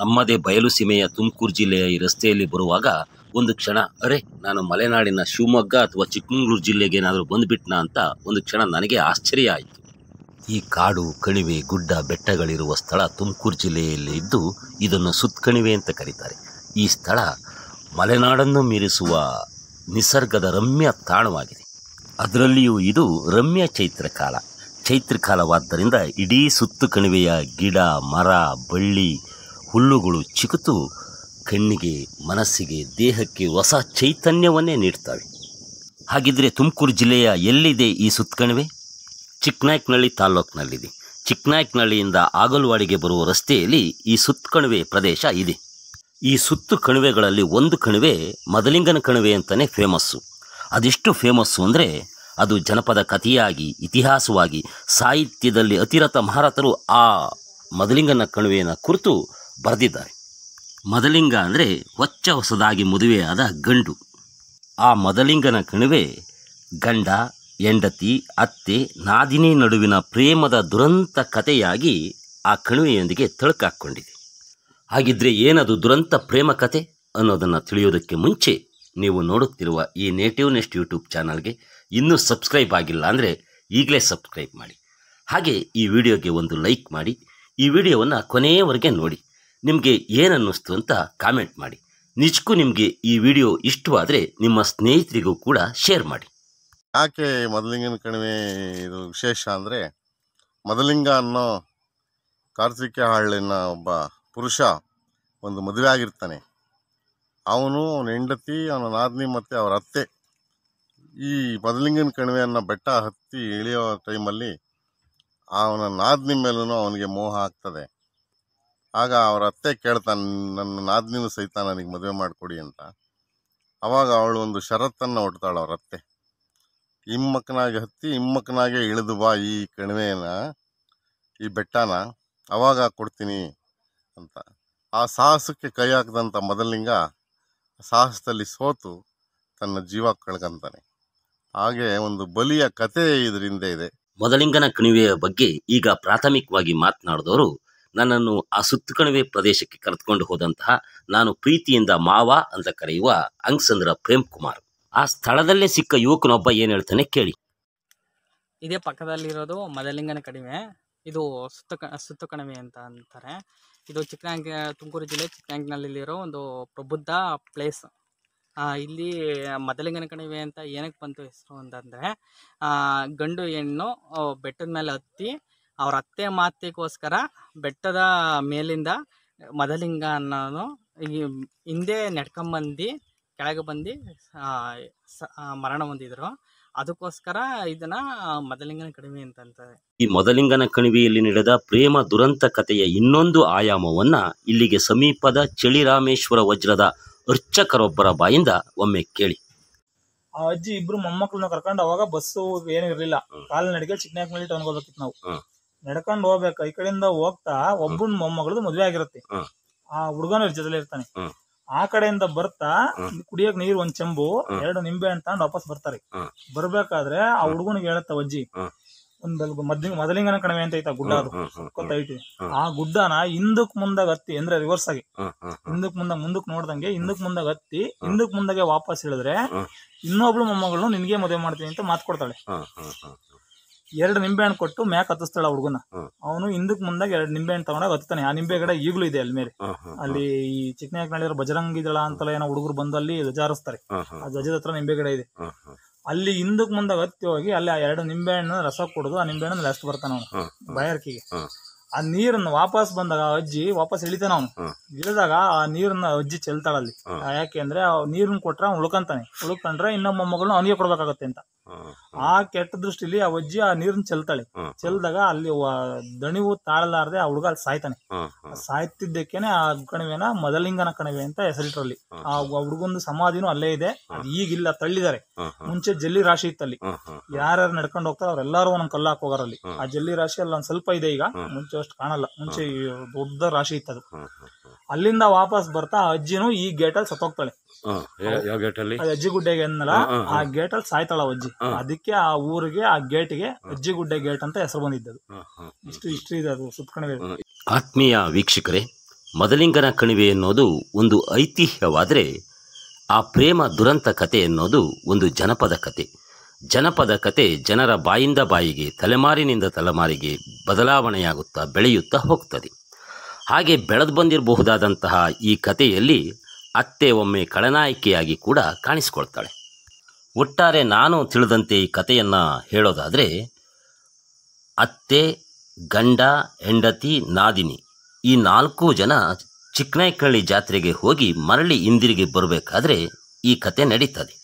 ನಮ್ಮದೇ ಬಯಲು ಸೀಮೆಯ ತುಮಕೂರು ಜಿಲ್ಲೆಯ ಈ ರಸ್ತೆಯಲ್ಲಿ ಬರುವಾಗ ಒಂದು ಕ್ಷಣ ಅರೆ ನಾನು ಮಲೆನಾಡಿನ ಶಿವಮೊಗ್ಗ ಅಥವಾ ಚಿಕ್ಕಮಗಳೂರು ಜಿಲ್ಲೆಗೆ ಏನಾದರೂ ಬಂದ್ಬಿಟ್ನಾ ಅಂತ ಒಂದು ಕ್ಷಣ ನನಗೆ ಆಶ್ಚರ್ಯ ಆಯಿತು ಈ ಕಾಡು ಕಣಿವೆ ಗುಡ್ಡ ಬೆಟ್ಟಗಳಿರುವ ಸ್ಥಳ ತುಮಕೂರು ಜಿಲ್ಲೆಯಲ್ಲಿ ಇದ್ದು ಇದನ್ನು ಸುತ್ಕಣಿವೆ ಅಂತ ಕರೀತಾರೆ ಈ ಸ್ಥಳ ಮಲೆನಾಡನ್ನು ಮೀರಿಸುವ ನಿಸರ್ಗದ ರಮ್ಯ ತಾಣವಾಗಿದೆ ಅದರಲ್ಲಿಯೂ ಇದು ರಮ್ಯ ಚೈತ್ರ ಕಾಲ ಚೈತ್ರ ಇಡೀ ಸುತ್ತು ಕಣಿವೆಯ ಗಿಡ ಮರ ಬಳ್ಳಿ ಹುಲ್ಲುಗಳು ಚಿಕಿತು ಕಣ್ಣಿಗೆ ಮನಸ್ಸಿಗೆ ದೇಹಕ್ಕೆ ಹೊಸ ಚೈತನ್ಯವನ್ನೇ ನೀಡ್ತವೆ ಹಾಗಿದ್ರೆ ತುಮಕೂರು ಜಿಲ್ಲೆಯ ಎಲ್ಲಿದೆ ಈ ಸುತ್ಕಣಿವೆ ಚಿಕ್ಕನಾಯಕನಹಳ್ಳಿ ತಾಲ್ಲೂಕ್ನಲ್ಲಿದೆ ಚಿಕ್ಕನಾಯಕನಹಳ್ಳಿಯಿಂದ ಆಗಲ್ವಾಡಿಗೆ ಬರುವ ರಸ್ತೆಯಲ್ಲಿ ಈ ಸುತ್ಕಣಿವೆ ಪ್ರದೇಶ ಇದೆ ಈ ಸುತ್ತು ಕಣಿವೆಗಳಲ್ಲಿ ಒಂದು ಕಣಿವೆ ಮದಲಿಂಗನ ಕಣಿವೆ ಅಂತಲೇ ಫೇಮಸ್ಸು ಅದೆಷ್ಟು ಫೇಮಸ್ಸು ಅಂದರೆ ಅದು ಜನಪದ ಕಥೆಯಾಗಿ ಇತಿಹಾಸವಾಗಿ ಸಾಹಿತ್ಯದಲ್ಲಿ ಅತಿರಥ ಮಹಾರಥರು ಆ ಮದಲಿಂಗನ ಕಣಿವೆಯನ್ನು ಕುರಿತು ಬರೆದಿದ್ದಾರೆ ಮದಲಿಂಗ ಅಂದರೆ ಹೊಚ್ಚ ಹೊಸದಾಗಿ ಮದುವೆಯಾದ ಗಂಡು ಆ ಮದಲಿಂಗನ ಕಣಿವೆ ಗಂಡ ಹೆಂಡತಿ ಅತ್ತೆ ನಾದಿನಿ ನಡುವಿನ ಪ್ರೇಮದ ದುರಂತ ಕಥೆಯಾಗಿ ಆ ಕಣಿವೆಯೊಂದಿಗೆ ತಳುಕಾಕ್ಕೊಂಡಿದೆ ಹಾಗಿದ್ರೆ ಏನದು ದುರಂತ ಪ್ರೇಮ ಕತೆ ಅನ್ನೋದನ್ನು ತಿಳಿಯೋದಕ್ಕೆ ಮುಂಚೆ ನೀವು ನೋಡುತ್ತಿರುವ ಈ ನೇಟಿವ್ ನೆಸ್ಟ್ ಯೂಟ್ಯೂಬ್ ಚಾನಲ್ಗೆ ಇನ್ನೂ ಸಬ್ಸ್ಕ್ರೈಬ್ ಆಗಿಲ್ಲ ಅಂದರೆ ಈಗಲೇ ಸಬ್ಸ್ಕ್ರೈಬ್ ಮಾಡಿ ಹಾಗೆ ಈ ವಿಡಿಯೋಗೆ ಒಂದು ಲೈಕ್ ಮಾಡಿ ಈ ವಿಡಿಯೋವನ್ನು ಕೊನೆಯವರೆಗೆ ನೋಡಿ ನಿಮಗೆ ಏನನ್ನಿಸ್ತು ಅಂತ ಕಾಮೆಂಟ್ ಮಾಡಿ ನಿಜಕ್ಕೂ ನಿಮಗೆ ಈ ವಿಡಿಯೋ ಇಷ್ಟವಾದರೆ ನಿಮ್ಮ ಸ್ನೇಹಿತರಿಗೂ ಕೂಡ ಶೇರ್ ಮಾಡಿ ಯಾಕೆ ಮೊದಲಿಂಗನ ಕಣಿವೆ ಇದು ವಿಶೇಷ ಅಂದರೆ ಮೊದಲಿಂಗ ಅನ್ನೋ ಕಾರ್ತಿಕ ಹಾಳಿನ ಒಬ್ಬ ಪುರುಷ ಒಂದು ಮದುವೆ ಆಗಿರ್ತಾನೆ ಅವನು ಅವನ ಹೆಂಡತಿ ಅವನ ನಾದಿನಿ ಮತ್ತು ಅವರ ಅತ್ತೆ ಈ ಮೊದಲಿಂಗನ ಕಣಿವೆಯನ್ನು ಬೆಟ್ಟ ಹತ್ತಿ ಇಳಿಯೋ ಟೈಮಲ್ಲಿ ಅವನ ನಾದಿನಿ ಮೇಲೂ ಅವನಿಗೆ ಮೋಹ ಆಗ್ತದೆ ಆಗ ಅವ್ರ ಅತ್ತೆ ಕೇಳ್ತಾನೆ ನನ್ನ ನಾದಿನೂ ಸಹಿತ ನನಗೆ ಮದುವೆ ಮಾಡಿಕೊಡಿ ಅಂತ ಅವಾಗ ಅವಳು ಒಂದು ಷರತ್ತನ್ನು ಹೊಡ್ತಾಳು ಅವ್ರ ಅತ್ತೆ ಹಿಮ್ಮಕ್ಕನಾಗೆ ಹತ್ತಿ ಹಿಮ್ಮಕ್ಕನಾಗೆ ಇಳಿದು ಬಾ ಈ ಕಣಿವೆನ ಈ ಬೆಟ್ಟನ ಅವಾಗ ಕೊಡ್ತೀನಿ ಅಂತ ಆ ಸಾಹಸಕ್ಕೆ ಕೈ ಹಾಕಿದಂಥ ಮೊದಲಿಂಗ ಸಾಹಸದಲ್ಲಿ ಸೋತು ತನ್ನ ಜೀವ ಕಳ್ಕಂತಾನೆ ಹಾಗೆ ಒಂದು ಬಲಿಯ ಕತೆ ಇದರಿಂದ ಇದೆ ಮೊದಲಿಂಗನ ಕಣಿವೆಯ ಬಗ್ಗೆ ಈಗ ಪ್ರಾಥಮಿಕವಾಗಿ ಮಾತನಾಡಿದವರು ನನ್ನನ್ನು ಆ ಕಣಿವೆ ಪ್ರದೇಶಕ್ಕೆ ಕರೆದುಕೊಂಡು ಹೋದಂತಹ ನಾನು ಪ್ರೀತಿಯಿಂದ ಮಾವ ಅಂತ ಕರೆಯುವ ಅಂಗ್ಸಂದ್ರ ಪ್ರೇಮ್ ಕುಮಾರ್ ಆ ಸ್ಥಳದಲ್ಲೇ ಸಿಕ್ಕ ಯುವಕನೊಬ್ಬ ಏನು ಹೇಳ್ತಾನೆ ಕೇಳಿ ಇದೇ ಪಕ್ಕದಲ್ಲಿರೋದು ಮದಲಿಂಗನ ಕಡಿಮೆ ಇದು ಸುತ್ತ ಸುತ್ತ ಕಣಿವೆ ಅಂತ ಅಂತಾರೆ ಇದು ಚಿಕ್ಕನಾಂಗ ತುಮಕೂರು ಜಿಲ್ಲೆ ಚಿಕ್ಕನಾಂಗಿನಲ್ಲಿರೋ ಒಂದು ಪ್ರಬುದ್ಧ ಪ್ಲೇಸ್ ಇಲ್ಲಿ ಮದಲಿಂಗನ ಕಣಿವೆ ಅಂತ ಏನಕ್ಕೆ ಬಂತು ಹೆಸರು ಅಂತಂದರೆ ಗಂಡು ಹೆಣ್ಣು ಬೆಟ್ಟದ ಮೇಲೆ ಹತ್ತಿ ಅವ್ರ ಅತ್ತೆ ಮಾತೆಗೋಸ್ಕರ ಬೆಟ್ಟದ ಮೇಲಿಂದ ಮದಲಿಂಗ ಅನ್ನೋನು ಹಿಂದೆ ನೆಡ್ಕೊಂಬಂದು ಕೆಳಗೆ ಬಂದು ಮರಣ ಹೊಂದಿದ್ರು ಅದಕ್ಕೋಸ್ಕರ ಇದನ್ನ ಮದಲಿಂಗನ ಕಣಿವೆ ಅಂತಂತಾರೆ ಈ ಮೊದಲಿಂಗನ ಕಣಿವೆಯಲ್ಲಿ ನಡೆದ ಪ್ರೇಮ ದುರಂತ ಕಥೆಯ ಇನ್ನೊಂದು ಆಯಾಮವನ್ನ ಇಲ್ಲಿಗೆ ಸಮೀಪದ ಚಳಿರಾಮೇಶ್ವರ ವಜ್ರದ ಅರ್ಚಕರೊಬ್ಬರ ಬಾಯಿಂದ ಒಮ್ಮೆ ಕೇಳಿ ಆ ಅಜ್ಜಿ ಇಬ್ರು ಮೊಮ್ಮಕ್ಕಳನ್ನ ಕರ್ಕೊಂಡು ಅವಾಗ ಬಸ್ಸು ಏನಿರ್ಲಿಲ್ಲ ಕಾಲ್ನಡಿಗೆ ಚಿಕ್ಕನಾಗ ಮೇಲೆ ಟೌನ್ಗೆ ನಾವು ನಡ್ಕೊಂಡ್ ಹೋಗ್ಬೇಕು ಈ ಕಡೆಯಿಂದ ಹೋಗ್ತಾ ಒಬ್ಬನ್ ಮೊಮ್ಮಗಳದು ಮದ್ವೆ ಆಗಿರುತ್ತೆ ಆ ಹುಡುಗನ ಜೊತೆಲಿ ಇರ್ತಾನೆ ಆ ಕಡೆಯಿಂದ ಬರ್ತಾ ಕುಡಿಯೋಕ್ ನೀರ್ ಒಂದ್ ಚೆಂಬು ಎರಡು ನಿಂಬೆ ಅಂತ ವಾಪಸ್ ಬರ್ತಾರೆ ಬರ್ಬೇಕಾದ್ರೆ ಆ ಹುಡುಗನಿಗೆ ಹೇಳತ್ತ ಅಜ್ಜಿ ಒಂದ್ ಮದ್ಲಿ ಮೊದಲಿಂಗನ ಕಣವೆ ಅಂತ ಐತ ಗುಡ್ಡ ಅದು ಐತಿ ಆ ಗುಡ್ಡನ ಹಿಂದಕ್ ಮುಂದಾಗ ಹತ್ತಿ ಅಂದ್ರೆ ರಿವರ್ಸ್ ಆಗಿ ಹಿಂದಕ್ ಮುಂದಾಗ ಮುಂದಕ್ ನೋಡ್ದಂಗೆ ಹಿಂದಕ್ ಮುಂದಾಗ ಹತ್ತಿ ಹಿಂದಕ್ ಮುಂದಾಗೆ ವಾಪಸ್ ಹೇಳಿದ್ರೆ ಇನ್ನೊಬ್ಳು ಮೊಮ್ಮಗಳು ನಿನ್ಗೆ ಮದುವೆ ಮಾಡ್ತೀನಿ ಅಂತ ಮಾತ್ ಕೊಡ್ತಾಳೆ ಎರಡು ನಿಂಬೆ ಹಣ್ಣು ಕೊಟ್ಟು ಮ್ಯಾಕ್ ಹತ್ತಿಸ್ತಾಳ ಹುಡುಗನ ಅವನು ಹಿಂದಕ್ ಮುಂದಾಗ ಎರಡು ನಿಂಬೆ ಹಣ್ಣು ತಗೊಂಡಾಗ ಹತ್ತಾನೆ ಆ ನಿಂಬೆ ಗಿಡ ಈಗಲೂ ಇದೆ ಅಲ್ಲಿ ಮೇಲೆ ಅಲ್ಲಿ ಈ ಚಿಕ್ಕನಾಯಕನಹಳ್ಳಿ ಬಜರಂಗಿ ದಳ ಅಂತಲ್ಲ ಏನೋ ಹುಡುಗರು ಬಂದು ಅಲ್ಲಿ ಧ್ವಜಾರಿಸ್ತಾರೆ ಆ ಧ್ವಜದ ಹತ್ರ ನಿಂಬೆ ಗಿಡ ಇದೆ ಅಲ್ಲಿ ಹಿಂದಕ್ ಮುಂದಾಗ ಹತ್ತಿ ಹೋಗಿ ಅಲ್ಲಿ ಆ ಎರಡು ನಿಂಬೆ ಹಣ್ಣು ರಸ ಕೊಡುದು ಆ ನಿಂಬೆ ಹಣ್ಣು ಲಾಸ್ಟ್ ಬರ್ತಾನೆ ಅವನು ಬಯರ್ಕಿಗೆ ಆ ನೀರನ್ನು ವಾಪಸ್ ಬಂದಾಗ ಅಜ್ಜಿ ವಾಪಸ್ ಇಳಿತಾನ ಅವನು ಇಳಿದಾಗ ಆ ನೀರನ್ನ ಅಜ್ಜಿ ಚೆಲ್ತಾಳಲ್ಲಿ ಯಾಕೆ ಅಂದ್ರೆ ಆ ನೀರನ್ನ ಕೊಟ್ರೆ ಅವ್ನು ಉಳ್ಕೊಂತಾನೆ ಉಳ್ಕೊಂಡ್ರೆ ಇನ್ನೊಮ್ಮ ಮಗಳನ್ನ ಅವನಿಗೆ ಕೊಡ್ಬೇಕಾಗತ್ತೆ ಅಂತ ಆ ಕೆಟ್ಟ ದೃಷ್ಟಿಲಿ ಆ ಅಜ್ಜಿ ಆ ನೀರನ್ನ ಚೆಲ್ತಾಳೆ ಚೆಲ್ದಾಗ ಅಲ್ಲಿ ದಣಿವು ತಾಳಲಾರದೆ ಆ ಹುಡುಗ ಅಲ್ಲಿ ಸಾಯ್ತಾನೆ ಸಾಯ್ತಿದ್ದಕ್ಕೇನೆ ಆ ಕಣಿವೆನ ಮದಲಿಂಗನ ಕಣಿವೆ ಅಂತ ಹೆಸರಿಟ್ರಲ್ಲಿ ಆ ಹುಡುಗೊಂದು ಸಮಾಧಿನೂ ಅಲ್ಲೇ ಇದೆ ಈಗಿಲ್ಲ ತಳ್ಳಿದ್ದಾರೆ ಮುಂಚೆ ಜಲ್ಲಿ ರಾಶಿ ಇತ್ತಲ್ಲಿ ಯಾರ್ಯಾರು ನಡ್ಕೊಂಡು ಹೋಗ್ತಾರೆ ಅವ್ರೆಲ್ಲಾರು ಒಂದೊಂದು ಕಲ್ಲು ಹೋಗಾರಲ್ಲಿ ಆ ಜಲ್ಲಿ ರಾಶಿ ಅಲ್ಲಿ ಒಂದ್ ಸ್ವಲ್ಪ ಇದೆ ಈಗ ಮುಂಚೆ ಅಷ್ಟು ಕಾಣಲ್ಲ ಮುಂಚೆ ದೊಡ್ಡ ರಾಶಿ ಇತ್ತದು ಅಲ್ಲಿಂದ ವಾಪಸ್ ಬರ್ತಾ ಅಜ್ಜಿನೂ ಈ ಗೇಟ್ ಅಲ್ಲಿ ಸತ್ತೋಗ್ತಾಳೆ ಯಾವ ಗೇಟಲ್ಲಿ ಆ ಗೇಟ್ ಅಲ್ಲಿ ಸಾಯ್ತಾಳ ಅಜ್ಜಿ ಅದಕ್ಕೆ ಆ ಊರಿಗೆ ಆ ಗೇಟ್ಗೆ ಅಜ್ಜಿಗುಡ್ಡೆ ಗೇಟ್ ಅಂತ ಹೆಸರು ಬಂದಿದ್ದು ಇಷ್ಟು ಇಷ್ಟು ಇದೆ ಅದು ಆತ್ಮೀಯ ವೀಕ್ಷಕರೇ ಮದಲಿಂಗನ ಕಣಿವೆ ಎನ್ನುವುದು ಒಂದು ಐತಿಹ್ಯವಾದರೆ ಆ ಪ್ರೇಮ ದುರಂತ ಕತೆ ಅನ್ನೋದು ಒಂದು ಜನಪದ ಕತೆ ಜನಪದ ಕತೆ ಜನರ ಬಾಯಿಂದ ಬಾಯಿಗೆ ತಲೆಮಾರಿನಿಂದ ತಲೆಮಾರಿಗೆ ಬದಲಾವಣೆಯಾಗುತ್ತಾ ಬೆಳೆಯುತ್ತಾ ಹೋಗ್ತದೆ ಹಾಗೆ ಬೆಳೆದು ಬಂದಿರಬಹುದಾದಂತಹ ಈ ಕಥೆಯಲ್ಲಿ ಅತ್ತೆ ಒಮ್ಮೆ ಖಳನಾಯಕಿಯಾಗಿ ಕೂಡ ಕಾಣಿಸಿಕೊಳ್ತಾಳೆ ಒಟ್ಟಾರೆ ನಾನು ತಿಳಿದಂತೆ ಈ ಕಥೆಯನ್ನು ಹೇಳೋದಾದರೆ ಅತ್ತೆ ಗಂಡ ಹೆಂಡತಿ ನಾದಿನಿ ಈ ನಾಲ್ಕು ಜನ ಚಿಕ್ಕನಾಯ್ಕಳ್ಳಿ ಜಾತ್ರೆಗೆ ಹೋಗಿ ಮರಳಿ ಇಂದಿರಿಗೆ ಬರಬೇಕಾದ್ರೆ ಈ ಕತೆ ನಡೀತದೆ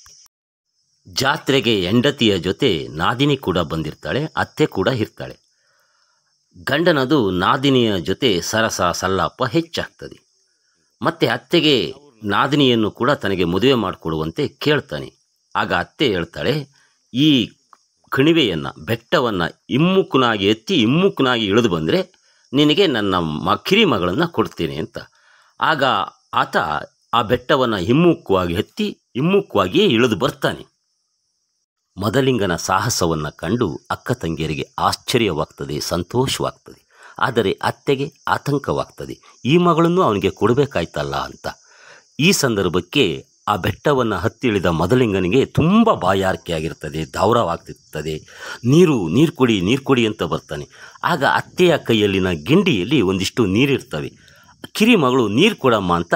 ಜಾತ್ರೆಗೆ ಹೆಂಡತಿಯ ಜೊತೆ ನಾದಿನಿ ಕೂಡ ಬಂದಿರ್ತಾಳೆ ಅತ್ತೆ ಕೂಡ ಇರ್ತಾಳೆ ಗಂಡನದು ನಾದಿನಿಯ ಜೊತೆ ಸರಸ ಸಲ್ಲಾಪ ಹೆಚ್ಚಾಗ್ತದೆ ಮತ್ತೆ ಅತ್ತೆಗೆ ನಾದಿನಿಯನ್ನು ಕೂಡ ತನಗೆ ಮದುವೆ ಮಾಡಿಕೊಡುವಂತೆ ಕೇಳ್ತಾನೆ ಆಗ ಅತ್ತೆ ಹೇಳ್ತಾಳೆ ಈ ಕಣಿವೆಯನ್ನು ಬೆಟ್ಟವನ್ನು ಇಮ್ಮುಕ್ಕನಾಗಿ ಎತ್ತಿ ಇಮ್ಮುಕ್ಕನಾಗಿ ಇಳಿದು ಬಂದರೆ ನಿನಗೆ ನನ್ನ ಮ ಕಿರಿ ಮಗಳನ್ನು ಕೊಡ್ತೇನೆ ಅಂತ ಆಗ ಆತ ಆ ಬೆಟ್ಟವನ್ನು ಹಿಮ್ಮುಖವಾಗಿ ಎತ್ತಿ ಹಿಮ್ಮುಖವಾಗಿಯೇ ಇಳಿದು ಬರ್ತಾನೆ ಮದಲಿಂಗನ ಸಾಹಸವನ್ನು ಕಂಡು ಅಕ್ಕ ತಂಗಿಯರಿಗೆ ಆಶ್ಚರ್ಯವಾಗ್ತದೆ ಸಂತೋಷವಾಗ್ತದೆ ಆದರೆ ಅತ್ತೆಗೆ ಆತಂಕವಾಗ್ತದೆ ಈ ಮಗಳನ್ನು ಅವನಿಗೆ ಕೊಡಬೇಕಾಯ್ತಲ್ಲ ಅಂತ ಈ ಸಂದರ್ಭಕ್ಕೆ ಆ ಬೆಟ್ಟವನ್ನು ಹತ್ತಿಳಿದ ಮೊದಲಿಂಗನಿಗೆ ತುಂಬ ಬಾಯಾರಿಕೆಯಾಗಿರ್ತದೆ ದಾವರವಾಗ್ತಿರ್ತದೆ ನೀರು ನೀರು ಕೊಡಿ ನೀರು ಕೊಡಿ ಅಂತ ಬರ್ತಾನೆ ಆಗ ಅತ್ತೆಯ ಕೈಯಲ್ಲಿನ ಗಿಂಡಿಯಲ್ಲಿ ಒಂದಿಷ್ಟು ನೀರಿರ್ತವೆ ಕಿರಿ ಮಗಳು ನೀರು ಕೊಡಮ್ಮ ಅಂತ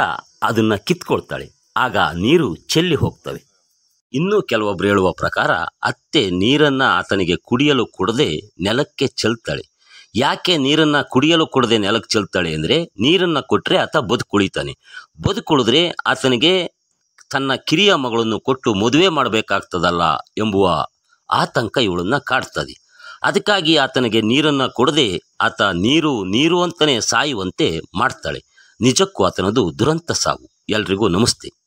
ಅದನ್ನು ಕಿತ್ಕೊಳ್ತಾಳೆ ಆಗ ನೀರು ಚೆಲ್ಲಿ ಹೋಗ್ತವೆ ಇನ್ನು ಕೆಲವೊಬ್ರು ಹೇಳುವ ಪ್ರಕಾರ ಅತ್ತೆ ನೀರನ್ನು ಆತನಿಗೆ ಕುಡಿಯಲು ಕೊಡದೆ ನೆಲಕ್ಕೆ ಚೆಲ್ತಾಳೆ ಯಾಕೆ ನೀರನ್ನು ಕುಡಿಯಲು ಕೊಡದೆ ನೆಲಕ್ಕೆ ಚೆಲ್ತಾಳೆ ಅಂದರೆ ನೀರನ್ನು ಕೊಟ್ಟರೆ ಆತ ಬದುಕುಳಿತಾನೆ ಬದುಕುಳಿದ್ರೆ ಆತನಿಗೆ ತನ್ನ ಕಿರಿಯ ಮಗಳನ್ನು ಕೊಟ್ಟು ಮದುವೆ ಮಾಡಬೇಕಾಗ್ತದಲ್ಲ ಎಂಬುವ ಆತಂಕ ಇವಳನ್ನು ಕಾಡ್ತದೆ ಅದಕ್ಕಾಗಿ ಆತನಿಗೆ ನೀರನ್ನು ಕೊಡದೆ ಆತ ನೀರು ನೀರು ಅಂತಲೇ ಸಾಯುವಂತೆ ಮಾಡ್ತಾಳೆ ನಿಜಕ್ಕೂ ಆತನದು ದುರಂತ ಸಾವು ಎಲ್ರಿಗೂ ನಮಸ್ತೆ